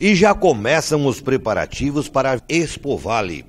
E já começam os preparativos para Expo Vale,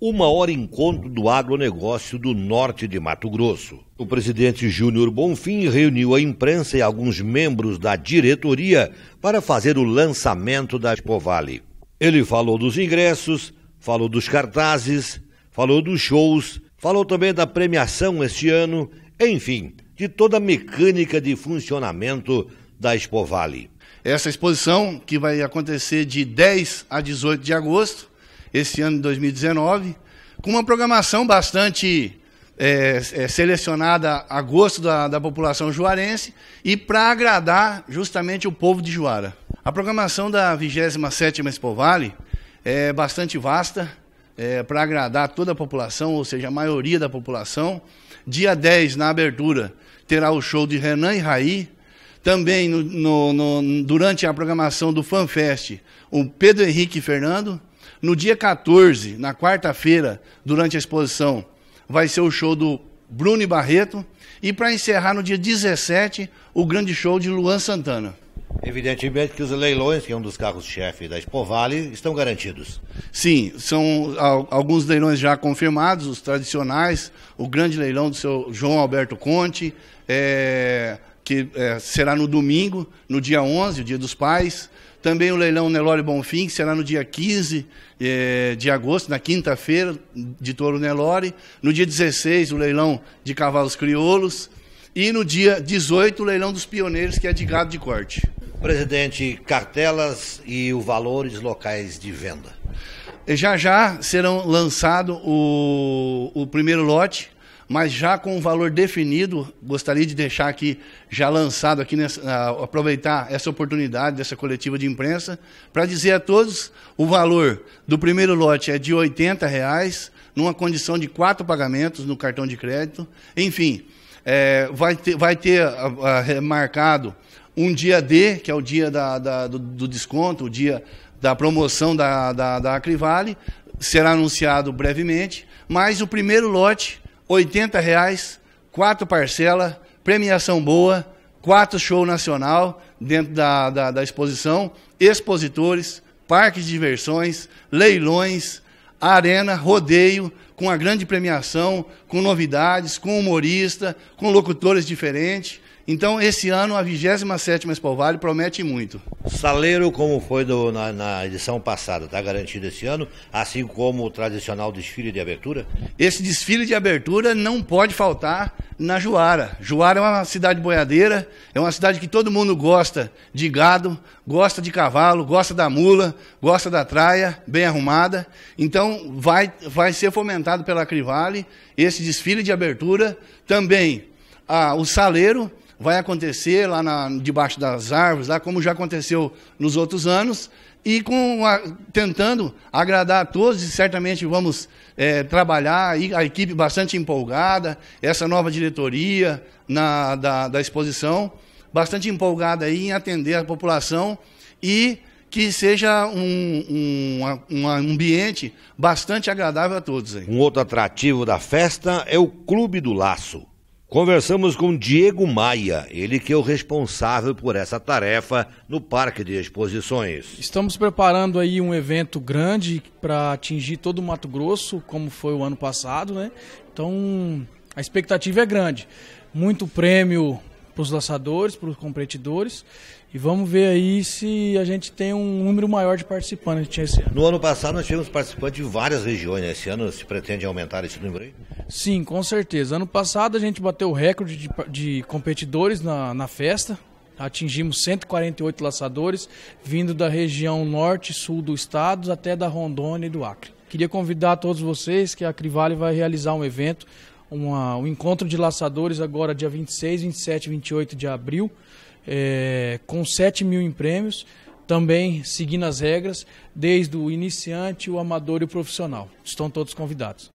o maior encontro do agronegócio do norte de Mato Grosso. O presidente Júnior Bonfim reuniu a imprensa e alguns membros da diretoria para fazer o lançamento da Expo Vale. Ele falou dos ingressos, falou dos cartazes, falou dos shows, falou também da premiação este ano, enfim, de toda a mecânica de funcionamento da Expo Vale. Essa exposição, que vai acontecer de 10 a 18 de agosto, esse ano de 2019, com uma programação bastante é, é, selecionada a gosto da, da população juarense e para agradar justamente o povo de Juara. A programação da 27ª Vale é bastante vasta, é, para agradar toda a população, ou seja, a maioria da população. Dia 10, na abertura, terá o show de Renan e Raí, também no, no, no, durante a programação do FanFest, o Pedro Henrique Fernando. No dia 14, na quarta-feira, durante a exposição, vai ser o show do Bruno Barreto. E para encerrar, no dia 17, o grande show de Luan Santana. Evidentemente que os leilões, que é um dos carros-chefe da Expovale, estão garantidos. Sim, são alguns leilões já confirmados, os tradicionais, o grande leilão do seu João Alberto Conte, é, que é, será no domingo, no dia 11, o Dia dos Pais. Também o leilão Nelore Bonfim, que será no dia 15 é, de agosto, na quinta-feira, de Touro Nelore. No dia 16, o leilão de cavalos crioulos. E no dia 18, o leilão dos pioneiros, que é de gado de corte. Presidente, cartelas e os valores locais de venda. Já já serão lançado o, o primeiro lote, mas já com um valor definido, gostaria de deixar aqui, já lançado aqui, nessa, ah, aproveitar essa oportunidade dessa coletiva de imprensa, para dizer a todos, o valor do primeiro lote é de R$ 80,00, reais, numa condição de quatro pagamentos no cartão de crédito. Enfim, é, vai ter, vai ter ah, ah, marcado um dia D, que é o dia da, da, do, do, desconto, o dia da promoção da, da, da Acrivale, será anunciado brevemente, mas o primeiro lote 80 reais, quatro parcelas, premiação boa, quatro show nacional dentro da, da, da exposição, expositores, parques de diversões, leilões, arena, rodeio, com a grande premiação, com novidades, com humorista, com locutores diferentes. Então, esse ano, a 27ª Expo Vale promete muito. Saleiro, como foi do, na, na, edição passada, está garantido esse ano, assim como o tradicional desfile de abertura? Esse desfile de abertura não pode faltar na Juara. Juara é uma cidade boiadeira, é uma cidade que todo mundo gosta de gado, gosta de cavalo, gosta da mula, gosta da traia, bem arrumada. Então, vai, vai ser fomentado pela Crivale esse desfile de abertura. Também ah, o saleiro vai acontecer lá na, debaixo das árvores, lá como já aconteceu nos outros anos, e com a, tentando agradar a todos, e certamente vamos é, trabalhar, e a equipe bastante empolgada, essa nova diretoria na, da, da exposição, bastante empolgada aí em atender a população e que seja um, um, um, ambiente bastante agradável a todos. Um outro atrativo da festa é o Clube do Laço. Conversamos com Diego Maia, ele que é o responsável por essa tarefa no Parque de Exposições. Estamos preparando aí um evento grande para atingir todo o Mato Grosso, como foi o ano passado, né? Então, a expectativa é grande. Muito prêmio para os lançadores, para os competidores. E vamos ver aí se a gente tem um número maior de participantes esse ano. No ano passado nós tivemos participantes de várias regiões. Né? Esse ano se pretende aumentar esse número aí? Sim, com certeza. Ano passado a gente bateu o recorde de, de competidores na, na festa. Atingimos 148 laçadores, vindo da região norte e sul do estado até da Rondônia e do Acre. Queria convidar todos vocês que a Crivale vai realizar um evento, uma, um encontro de laçadores agora dia 26, 27 e 28 de abril, é, com 7 mil em prêmios, também seguindo as regras, desde o iniciante, o amador e o profissional. Estão todos convidados.